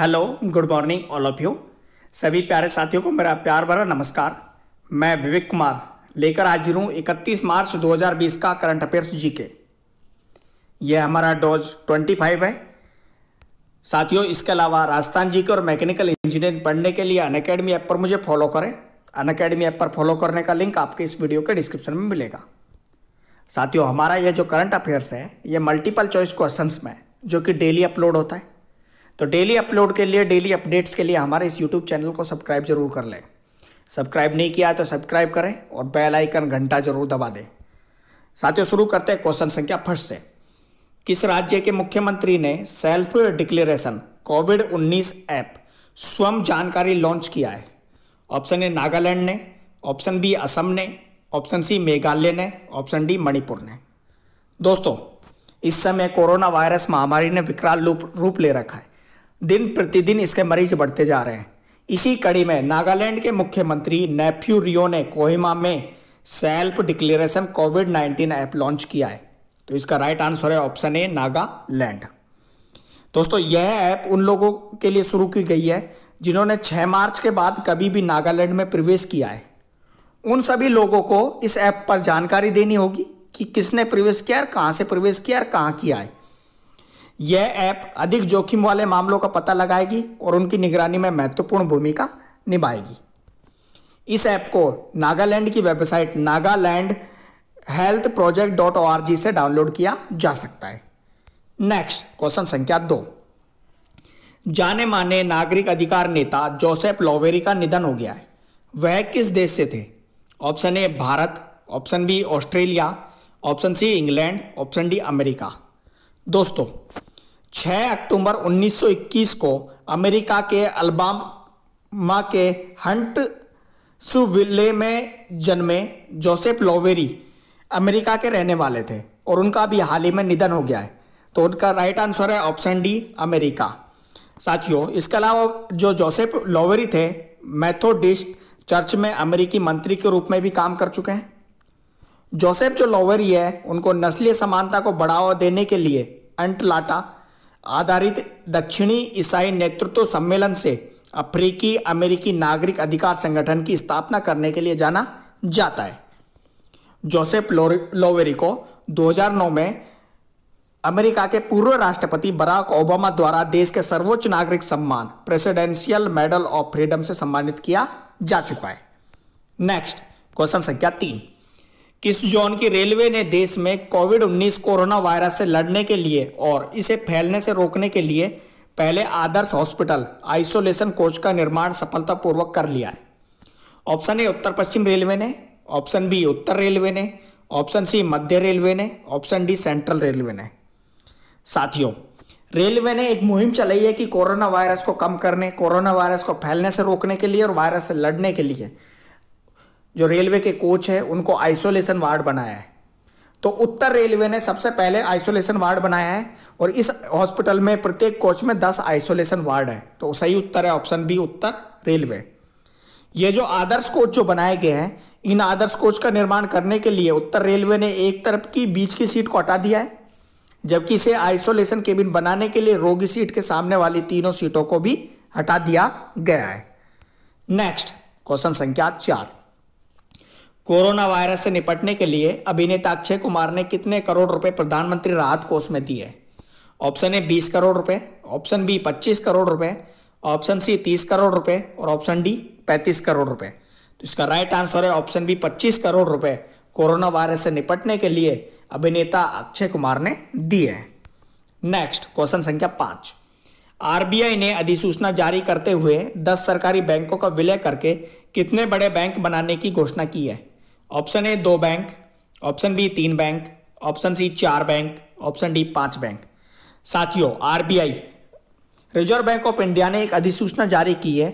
hello good morning all of you सभी प्यारे साथियों को मेरा प्यार भरा नमस्कार मैं विवेक कुमार लेकर हाजिर हूँ 31 मार्च 2020 का करंट अफेयर्स जी के यह हमारा डोज 25 है साथियों इसके अलावा राजस्थान जी के और मैकेनिकल इंजीनियरिंग पढ़ने के लिए अनकेडमी ऐप पर मुझे फॉलो करें अन अकेडमी ऐप पर फॉलो करने का लिंक आपके इस वीडियो के डिस्क्रिप्शन में मिलेगा साथियों हमारा यह जो करंट अफेयर्स है ये मल्टीपल चॉइस क्वेश्चंस में जो कि डेली अपलोड होता है तो डेली अपलोड के लिए डेली अपडेट्स के लिए हमारे इस यूट्यूब चैनल को सब्सक्राइब जरूर कर लें सब्सक्राइब नहीं किया तो सब्सक्राइब करें और बेल आइकन घंटा जरूर दबा दें साथियों शुरू करते हैं क्वेश्चन संख्या फर्स्ट से किस राज्य के मुख्यमंत्री ने सेल्फ डिक्लेरेशन कोविड 19 ऐप स्वयं जानकारी लॉन्च किया है ऑप्शन ए नागालैंड ने ऑप्शन बी असम ने ऑप्शन सी मेघालय ने ऑप्शन डी मणिपुर ने दोस्तों इस समय कोरोना वायरस महामारी ने विकराल रूप ले रखा है दिन प्रतिदिन इसके मरीज बढ़ते जा रहे हैं इसी कड़ी में नागालैंड के मुख्यमंत्री नेफ्यू रियो ने कोहिमा में self declaration Covid 19 app launch किया है तो इसका राइट आंसर है ऑप्शन ए नागालैंड दोस्तों यह ऐप उन लोगों के लिए शुरू की गई है जिन्होंने 6 मार्च के बाद कभी भी नागालैंड में प्रवेश किया है उन सभी लोगों को इस ऐप पर जानकारी देनी होगी कि किसने प्रवेश किया और कहाँ से प्रवेश किया और कहाँ किया है यह ऐप अधिक जोखिम वाले मामलों का पता लगाएगी और उनकी निगरानी में महत्वपूर्ण भूमिका निभाएगी इस ऐप को नागालैंड की website Nagaland health project dot O R G से डाउनलोड किया जा सकता है नेक्स्ट क्वेश्चन संख्या दो जाने माने नागरिक अधिकार नेता जोसेफ लोवेरी का निधन हो गया है वह किस देश से थे option A Bharat option B Australia option C England option D America दोस्तों 6 अक्टूबर 1921 को अमेरिका के अल्बामा के हंट सुविले में जन्मे जोसेफ लोवेरी अमेरिका के रहने वाले थे और उनका भी हाल ही में निधन हो गया है तो उनका राइट आंसर है ऑप्शन डी अमेरिका साथियों इसके अलावा जो जोसेफ लोवेरी थे मैथोडिस्ट चर्च में अमेरिकी मंत्री के रूप में भी काम कर चुके हैं जोसेफ जो लोवेरी है उनको नस्लीय समानता को बढ़ावा देने के लिए अंटलाटा आधारित दक्षिणी ईसाई नेतृत्व सम्मेलन से अफ्रीकी अमेरिकी नागरिक अधिकार संगठन की स्थापना करने के लिए जाना जाता है जोसेफ लोवेरी को 2009 में अमेरिका के पूर्व राष्ट्रपति बराक ओबामा द्वारा देश के सर्वोच्च नागरिक सम्मान प्रेसिडेंशियल मेडल ऑफ फ्रीडम से सम्मानित किया जा चुका है नेक्स्ट क्वेश्चन संख्या तीन किस जोन की रेलवे ने देश में कोविड 19 कोरोना वायरस से लड़ने के लिए और इसे फैलने से रोकने के लिए पहले आदर्श हॉस्पिटल आइसोलेशन कोच का निर्माण सफलतापूर्वक कर लिया है ऑप्शन ए उत्तर पश्चिम रेलवे ने ऑप्शन बी उत्तर रेलवे ने ऑप्शन सी मध्य रेलवे ने ऑप्शन डी सेंट्रल रेलवे ने साथियों रेलवे ने एक मुहिम चलाई है कि कोरोना वायरस को कम करने कोरोना वायरस को फैलने से रोकने के लिए और वायरस से लड़ने के लिए जो रेलवे के कोच है उनको आइसोलेशन वार्ड बनाया है तो उत्तर रेलवे ने सबसे पहले आइसोलेशन वार्ड बनाया है और इस हॉस्पिटल में प्रत्येक कोच में दस आइसोलेशन वार्ड है तो सही उत्तर है ऑप्शन बी उत्तर रेलवे ये जो आदर्श कोच जो बनाए गए हैं इन आदर्श कोच का निर्माण करने के लिए उत्तर रेलवे ने एक तरफ की बीच की सीट को हटा दिया है जबकि इसे आइसोलेशन केबिन बनाने के लिए रोगी सीट के सामने वाली तीनों सीटों को भी हटा दिया गया है नेक्स्ट क्वेश्चन संख्या चार कोरोना वायरस से निपटने के लिए अभिनेता अक्षय कुमार ने कितने करोड़ रुपए प्रधानमंत्री राहत कोष में दिए ऑप्शन ए बीस करोड़ रुपए ऑप्शन बी पच्चीस करोड़ रुपए ऑप्शन सी तीस करोड़ रुपए और ऑप्शन डी पैंतीस करोड़ रुपए तो इसका राइट आंसर है ऑप्शन बी पच्चीस करोड़ रुपए कोरोना वायरस से निपटने के लिए अभिनेता अक्षय कुमार ने दिए नेक्स्ट क्वेश्चन संख्या पांच आरबीआई ने अधिसूचना जारी करते हुए दस सरकारी बैंकों का विलय करके कितने बड़े बैंक बनाने की घोषणा की है ऑप्शन ए दो बैंक ऑप्शन बी तीन बैंक ऑप्शन सी चार बैंक ऑप्शन डी पांच बैंक साथियों RBI reserve bank of India ने एक अधिसूचना जारी की है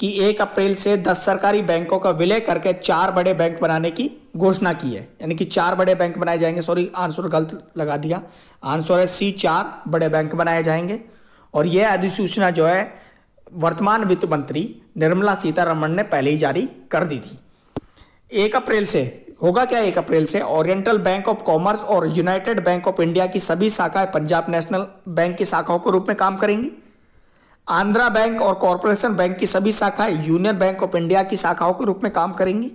कि एक अप्रैल से दस सरकारी बैंकों का विलय करके चार बड़े बैंक बनाने की घोषणा की है यानी कि चार बड़े बैंक बनाए जाएंगे सॉरी आंसर गलत लगा दिया आंसर है सी चार बड़े बैंक बनाए जाएंगे और यह अधिसूचना जो है वर्तमान वित्त मंत्री निर्मला सीतारमण ने पहले ही जारी कर दी थी एक अप्रैल से होगा क्या एक अप्रैल से ओरिएंटल बैंक ऑफ कॉमर्स और यूनाइटेड बैंक ऑफ इंडिया की सभी शाखाएं पंजाब नेशनल बैंक की शाखाओं के रूप में काम करेंगी आंध्रा बैंक और कॉरपोरेशन बैंक की सभी शाखाएं यूनियन बैंक ऑफ इंडिया की शाखाओं के रूप में काम करेंगी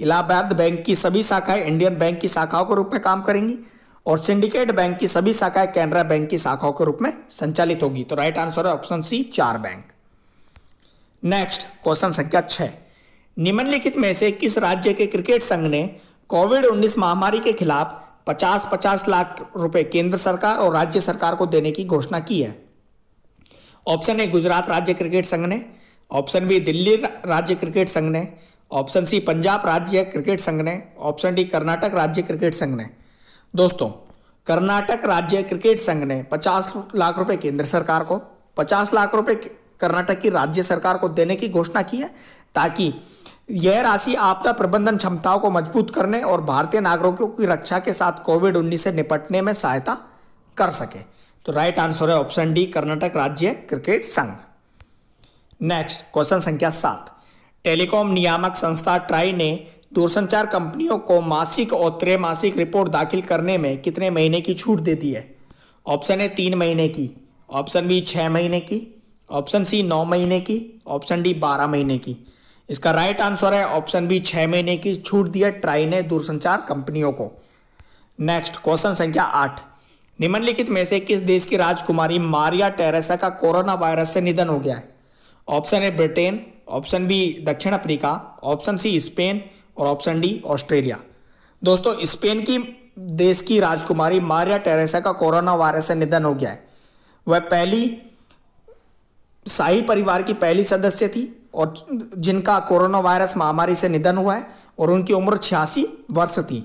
इलाहाबाद बैंक की सभी शाखाएं इंडियन बैंक की शाखाओं के रूप में काम करेंगी और सिंडिकेट बैंक की सभी शाखाएं कैनरा बैंक की शाखाओं के रूप में संचालित होगी तो राइट आंसर है ऑप्शन सी चार बैंक नेक्स्ट क्वेश्चन संख्या छह निम्नलिखित में से किस राज्य के क्रिकेट संघ ने कोविड 19 महामारी के खिलाफ 50-50 लाख रुपए केंद्र सरकार और राज्य सरकार को देने की घोषणा की है ऑप्शन ए गुजरात राज्य क्रिकेट संघ ने ऑप्शन बी दिल्ली राज्य क्रिकेट संघ ने ऑप्शन सी पंजाब राज्य क्रिकेट संघ ने ऑप्शन डी कर्नाटक राज्य क्रिकेट संघ ने दोस्तों कर्नाटक राज्य क्रिकेट संघ ने 50 लाख रुपए केंद्र सरकार को 50 लाख रुपए कर्नाटक की राज्य सरकार को देने की घोषणा की है ताकि यह राशि आपदा प्रबंधन क्षमताओं को मजबूत करने और भारतीय नागरिकों की रक्षा के साथ कोविड उन्नीस से निपटने में सहायता कर सके तो राइट आंसर है ऑप्शन डी कर्नाटक राज्य क्रिकेट संघ नेक्स्ट क्वेश्चन संख्या सात टेलीकॉम नियामक संस्था ट्राई ने दूरसंचार कंपनियों को मासिक और त्रैमासिक रिपोर्ट दाखिल करने में कितने महीने की छूट दे दी है ऑप्शन ए तीन महीने की ऑप्शन बी छः महीने की ऑप्शन सी नौ महीने की ऑप्शन डी बारह महीने की इसका राइट आंसर है ऑप्शन बी छह महीने की छूट दी है ट्राई ने दूरसंचार कंपनियों को नेक्स्ट क्वेश्चन संख्या आठ निम्नलिखित में से किस देश की राजकुमारी मारिया टेरेसा का कोरोना वायरस से निधन हो गया है ऑप्शन है ब्रिटेन ऑप्शन बी दक्षिण अफ्रीका ऑप्शन सी स्पेन और ऑप्शन डी ऑस्ट्रेलिया दोस्तों स्पेन की देश की राजकुमारी मारिया टेरेसा का कोरोना वायरस से निधन हो गया है वह पहली शाही परिवार की पहली सदस्य थी और जिनका कोरोना वायरस महामारी से निधन हुआ है और उनकी उम्र छियासी वर्ष थी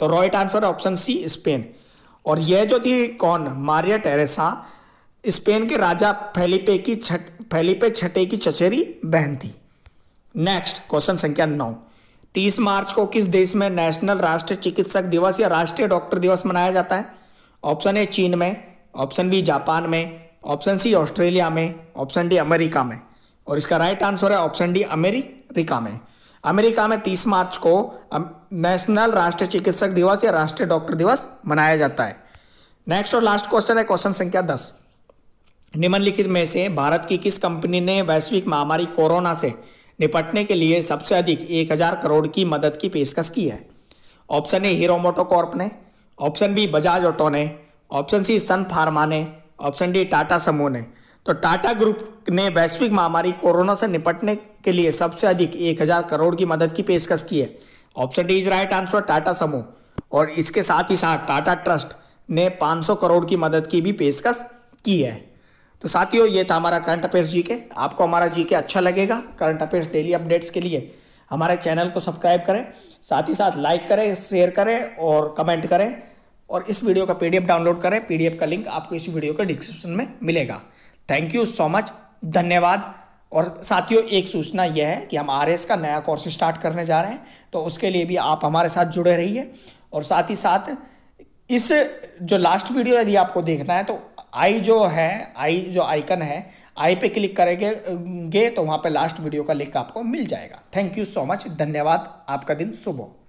तो right answer option C Spain और यह जो थी कौन मारिया टेरेसा स्पेन के राजा फेलिपे की छठ फेलिपे छठे की चचेरी बहन थी नेक्स्ट क्वेश्चन संख्या नौ तीस मार्च को किस देश में नेशनल राष्ट्रीय चिकित्सक दिवस या राष्ट्रीय डॉक्टर दिवस मनाया जाता है ऑप्शन ए चीन में ऑप्शन बी जापान में ऑप्शन सी ऑस्ट्रेलिया में ऑप्शन डी अमेरिका में और इसका राइट आंसर है ऑप्शन डी अमेरिका में अमेरिका में 30 मार्च को नेशनल राष्ट्रीय चिकित्सक दिवस या राष्ट्रीय डॉक्टर दिवस मनाया जाता है नेक्स्ट और लास्ट क्वेश्चन है क्वेश्चन संख्या दस निम्नलिखित में से भारत की किस कंपनी ने वैश्विक महामारी कोरोना से निपटने के लिए सबसे अधिक एक हजार करोड़ की मदद की पेशकश की है ऑप्शन ए हीरो ने ऑप्शन बी बजाज ऑटो ने ऑप्शन सी सन फार्मा ने ऑप्शन डी टाटा समूह ने तो टाटा ग्रुप ने वैश्विक महामारी कोरोना से निपटने के लिए सबसे अधिक 1000 करोड़ की मदद की पेशकश की है option D is right answer Tata समूह और इसके साथ ही साथ टाटा ट्रस्ट ने 500 करोड़ की मदद की भी पेशकश की है तो साथियों ये था हमारा करंट अफेयर्स जी के आपको हमारा जी के अच्छा लगेगा करंट अफेयर्स डेली अपडेट्स के लिए हमारे चैनल को सब्सक्राइब करें साथ ही साथ लाइक करें शेयर करें और कमेंट करें और इस वीडियो का पीडीएफ डाउनलोड करें पीडीएफ का लिंक आपको इस वीडियो के डिस्क्रिप्शन में मिलेगा थैंक यू सो मच धन्यवाद और साथियों एक सूचना यह है कि हम आर का नया कोर्स स्टार्ट करने जा रहे हैं तो उसके लिए भी आप हमारे साथ जुड़े रहिए और साथ ही साथ इस जो लास्ट वीडियो यदि आपको देखना है तो आई जो है आई जो आइकन है आई पे क्लिक करेंगे गे तो वहाँ पे लास्ट वीडियो का लिंक आपको मिल जाएगा थैंक यू सो मच धन्यवाद आपका दिन शुभ हो